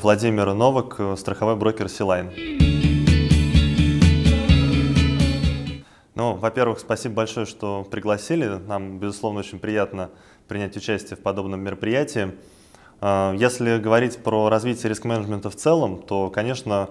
Владимир Новак, э, страховой брокер Силайн. Ну, во-первых, спасибо большое, что пригласили. Нам, безусловно, очень приятно принять участие в подобном мероприятии. Э, если говорить про развитие риск-менеджмента в целом, то, конечно,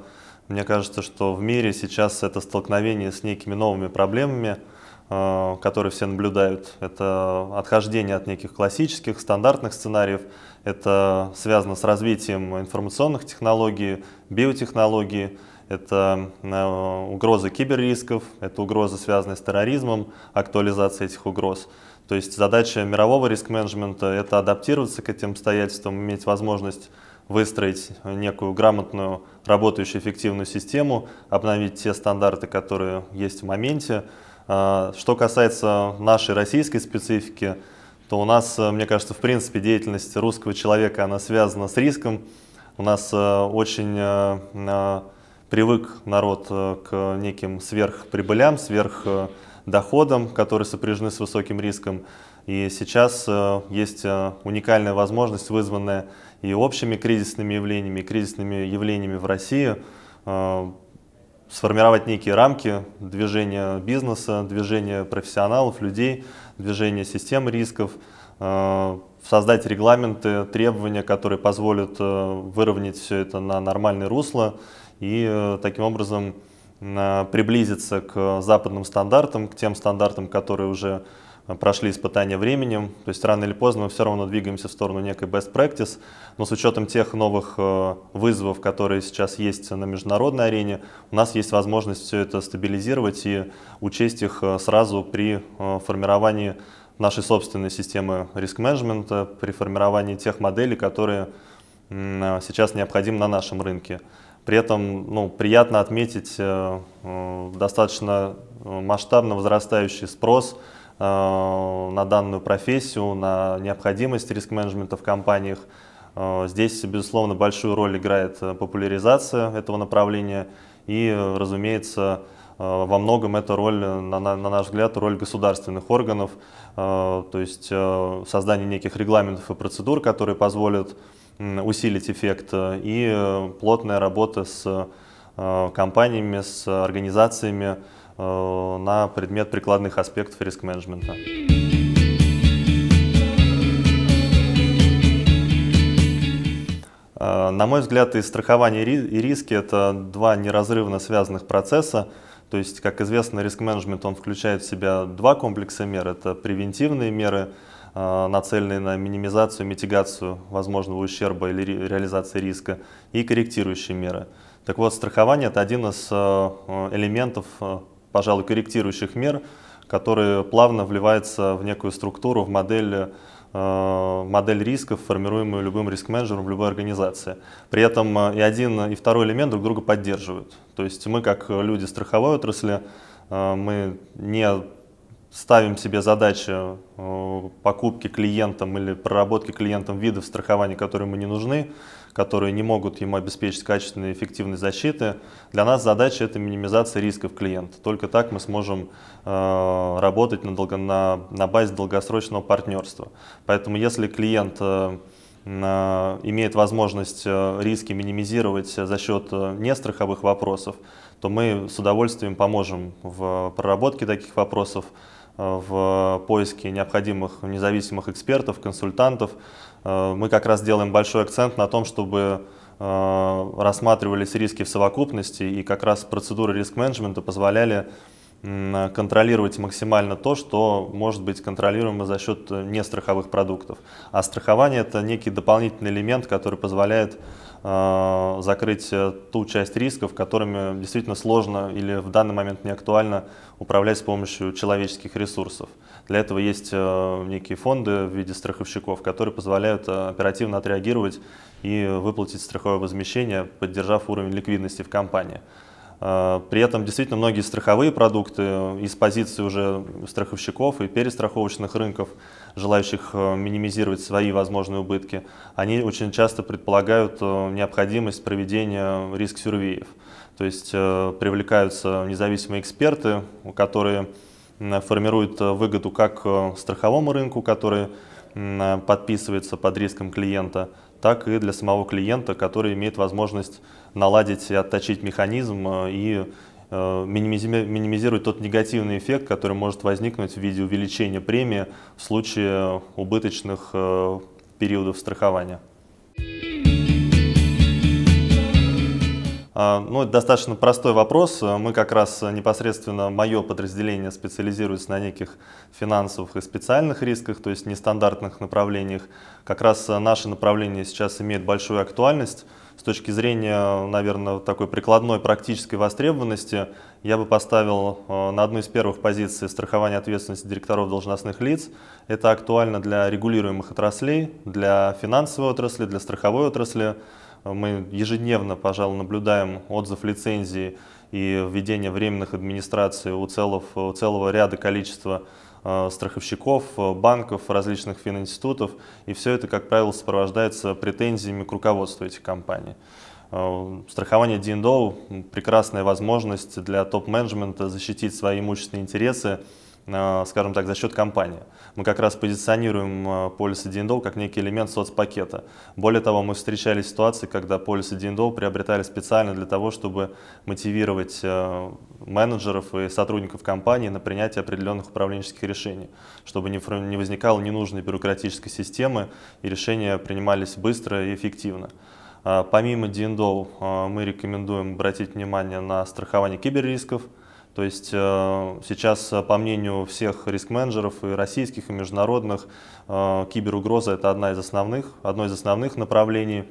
мне кажется, что в мире сейчас это столкновение с некими новыми проблемами – Э, которые все наблюдают. Это отхождение от неких классических, стандартных сценариев. Это связано с развитием информационных технологий, биотехнологий. Это э, угрозы киберрисков, это угрозы, связанные с терроризмом, актуализация этих угроз. То есть задача мирового риск-менеджмента – это адаптироваться к этим обстоятельствам, иметь возможность выстроить некую грамотную, работающую, эффективную систему, обновить те стандарты, которые есть в моменте, а, что касается нашей российской специфики, то у нас, э, мне кажется, в принципе деятельность русского человека, она связана с риском. У нас э, очень э, привык народ к неким сверхприбылям, сверхдоходам, которые сопряжены с высоким риском. И сейчас есть уникальная возможность, вызванная и общими кризисными явлениями, и кризисными явлениями в России, сформировать некие рамки движения бизнеса, движения профессионалов, людей, движения систем рисков, э, создать регламенты, требования, которые позволят э, выровнять все это на нормальное русло и э, таким образом приблизиться к западным стандартам, к тем стандартам, которые уже прошли испытания временем, то есть рано или поздно мы все равно двигаемся в сторону некой best practice, но с учетом тех новых э, вызовов, которые сейчас есть на международной арене, у нас есть возможность все это стабилизировать и учесть их э, сразу при э, формировании нашей собственной системы риск-менеджмента, при формировании тех моделей, которые сейчас необходимы на нашем рынке. При этом ну, приятно отметить достаточно масштабно возрастающий спрос Э, на данную профессию, на необходимость риск-менеджмента в компаниях. Э, здесь, безусловно, большую роль играет э, популяризация этого направления и, разумеется, во многом это роль, на, наш взгляд, роль государственных органов, то есть создание неких регламентов и процедур, которые позволят усилить эффект, и плотная работа с компаниями, с организациями, Э, на предмет прикладных аспектов риск-менеджмента. Э, на мой взгляд, и страхование, и риски – это два неразрывно связанных процесса. То есть, как известно, риск-менеджмент включает в себя два комплекса мер. Это превентивные меры, э, нацеленные на минимизацию, митигацию возможного ущерба или реализации риска, и корректирующие меры. Так вот, страхование – это один из элементов пожалуй, корректирующих мер, которые плавно вливаются в некую структуру, в модель э, модель рисков, формируемую любым риск-менеджером в любой организации. При этом э, и один, и второй элемент друг друга поддерживают. То есть мы, как люди страховой отрасли, э, мы не ставим себе задачу э, покупки клиентам или проработки клиентам видов страхования, которые ему не нужны, которые не могут ему обеспечить качественной и эффективной защиты. Для нас задача – это минимизация рисков клиента. Только так мы сможем э, работать на, долго, на, на базе долгосрочного партнерства. Поэтому если клиент э, имеет возможность э, риски минимизировать за счет э, нестраховых вопросов, то мы с удовольствием поможем в проработке таких вопросов, Э, в поиске необходимых независимых экспертов, консультантов. Э, мы как раз делаем большой акцент на том, чтобы э, рассматривались риски в совокупности, и как раз процедуры риск-менеджмента позволяли Э, контролировать максимально то, что может быть контролируемо за счет э, нестраховых продуктов. А страхование – это некий дополнительный элемент, который позволяет э, закрыть ту часть рисков, которыми действительно сложно или в данный момент не актуально управлять с помощью человеческих ресурсов. Для этого есть некие фонды в виде страховщиков, которые позволяют оперативно отреагировать и выплатить страховое возмещение, поддержав уровень ликвидности в компании. Э, при этом действительно многие страховые продукты из позиции уже страховщиков и перестраховочных рынков, желающих э, минимизировать свои возможные убытки, они очень часто предполагают э, необходимость проведения риск-сюрвеев. То есть привлекаются независимые эксперты, которые формируют выгоду как страховому рынку, который подписывается под риском клиента, так и для самого клиента, который имеет возможность наладить и отточить механизм э, и э, минимизировать тот негативный эффект, который может возникнуть в виде увеличения премии в случае убыточных э, периодов страхования. А, ну, это достаточно простой вопрос. Мы как раз непосредственно, мое подразделение специализируется на неких финансовых и специальных рисках, то есть нестандартных направлениях. Как раз э, наше направление сейчас имеет большую актуальность. С точки зрения, наверное, такой прикладной практической востребованности, я бы поставил э, на одну из первых позиций страхование ответственности директоров должностных лиц. Это актуально для регулируемых отраслей, для финансовой отрасли, для страховой отрасли. Мы ежедневно, пожалуй, наблюдаем отзыв лицензии и введение временных администраций у, целов, у целого ряда количества э, страховщиков, э, банков, различных фининститутов. И все это, как правило, сопровождается претензиями к руководству этих компаний. Э, страхование D&O – прекрасная возможность для топ-менеджмента защитить свои имущественные интересы, скажем так, за счет компании. Мы как раз позиционируем э, полисы D&O как некий элемент соцпакета. Более того, мы встречали ситуации, когда полисы D&O приобретали специально для того, чтобы мотивировать э, менеджеров и сотрудников компании на принятие определенных управленческих решений, чтобы не возникало ненужной бюрократической системы и решения принимались быстро и эффективно. Э, помимо D&O мы рекомендуем обратить внимание на страхование киберрисков – то есть э, сейчас, э, по мнению всех риск-менеджеров и российских, и международных, э, киберугроза – это одна из основных, одно из основных направлений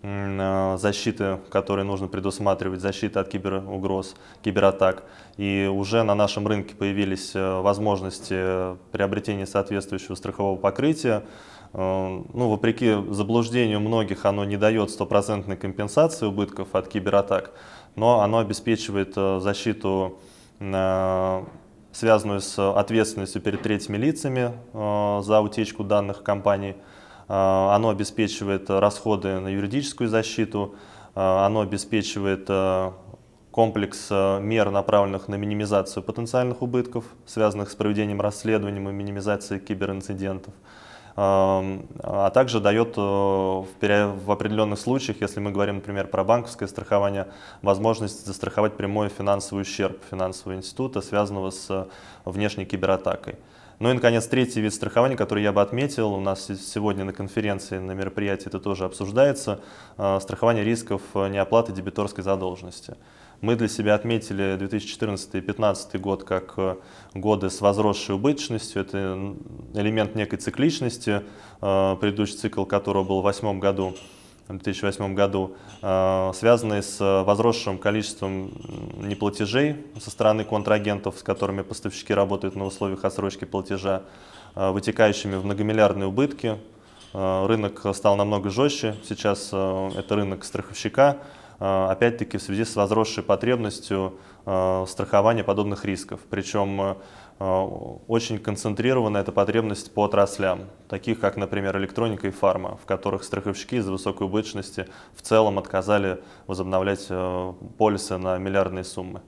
защиты, которые нужно предусматривать, защиты от киберугроз, кибератак. И уже на нашем рынке появились возможности приобретения соответствующего страхового покрытия. Ну, вопреки заблуждению многих, оно не дает стопроцентной компенсации убытков от кибератак, но оно обеспечивает защиту связанную с ответственностью перед третьими лицами э, за утечку данных компаний. Э, оно обеспечивает расходы на юридическую защиту, э, оно обеспечивает комплекс мер, направленных на минимизацию потенциальных убытков, связанных с проведением расследований и минимизацией киберинцидентов а также дает э, в определенных случаях, если мы говорим, например, про банковское страхование, возможность застраховать прямой финансовый ущерб финансового института, связанного с э, внешней кибератакой. Ну и, наконец, третий вид страхования, который я бы отметил, у нас сегодня на конференции, на мероприятии это тоже обсуждается, э, страхование рисков неоплаты дебиторской задолженности. Мы для себя отметили 2014 и 2015 год как годы с возросшей убыточностью. Это элемент некой цикличности, э, предыдущий цикл которого был в 2008 году, 2008 году, э, связанный с э, возросшим количеством неплатежей со стороны контрагентов, с которыми поставщики работают на условиях отсрочки платежа, вытекающими в многомиллиардные убытки. Рынок стал намного жестче, сейчас это рынок страховщика, опять-таки в связи с возросшей потребностью страхования подобных рисков. Причем Э, очень концентрирована эта потребность по отраслям, таких как, например, электроника и фарма, в которых страховщики из-за высокой убыточности в целом отказали возобновлять э, полисы на миллиардные суммы.